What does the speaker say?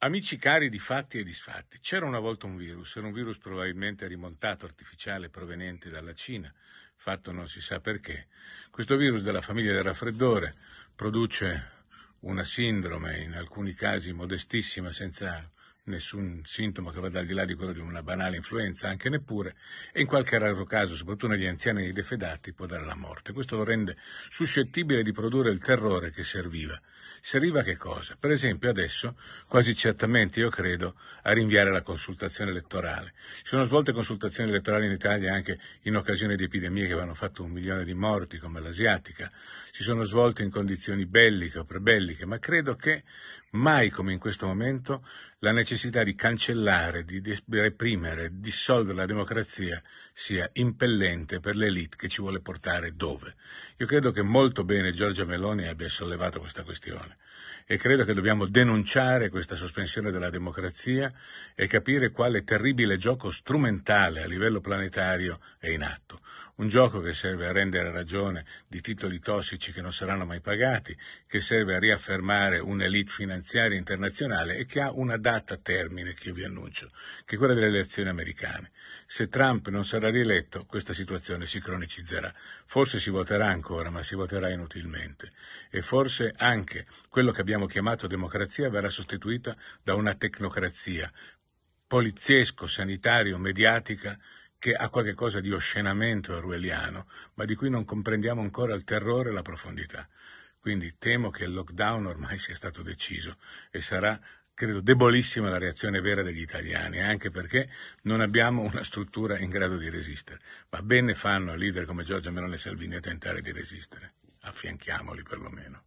Amici cari di fatti e disfatti, c'era una volta un virus, era un virus probabilmente rimontato, artificiale, proveniente dalla Cina, fatto non si sa perché. Questo virus della famiglia del raffreddore produce una sindrome, in alcuni casi modestissima, senza nessun sintomo che vada al di là di quello di una banale influenza, anche neppure, e in qualche raro caso, soprattutto negli anziani e nei defedati, può dare la morte. Questo lo rende suscettibile di produrre il terrore che serviva. Serviva a che cosa? Per esempio adesso, quasi certamente io credo, a rinviare la consultazione elettorale. Ci sono svolte consultazioni elettorali in Italia anche in occasione di epidemie che avevano fatto un milione di morti, come l'asiatica. Si sono svolte in condizioni belliche o prebelliche, ma credo che mai come in questo momento la necessità di cancellare, di reprimere, dissolvere la democrazia sia impellente per l'elite che ci vuole portare dove. Io credo che molto bene Giorgia Meloni abbia sollevato questa questione e credo che dobbiamo denunciare questa sospensione della democrazia e capire quale terribile gioco strumentale a livello planetario è in atto un gioco che serve a rendere ragione di titoli tossici che non saranno mai pagati, che serve a riaffermare un'elite finanziaria internazionale e che ha una data termine che vi annuncio, che è quella delle elezioni americane. Se Trump non sarà rieletto, questa situazione si cronicizzerà. Forse si voterà ancora, ma si voterà inutilmente. E forse anche quello che abbiamo chiamato democrazia verrà sostituita da una tecnocrazia poliziesco, sanitario, mediatica che ha qualche cosa di oscenamente orwelliano, ma di cui non comprendiamo ancora il terrore e la profondità. Quindi temo che il lockdown ormai sia stato deciso e sarà credo debolissima la reazione vera degli italiani, anche perché non abbiamo una struttura in grado di resistere. Ma bene fanno leader come Giorgio Melone e Salvini a tentare di resistere. Affianchiamoli perlomeno.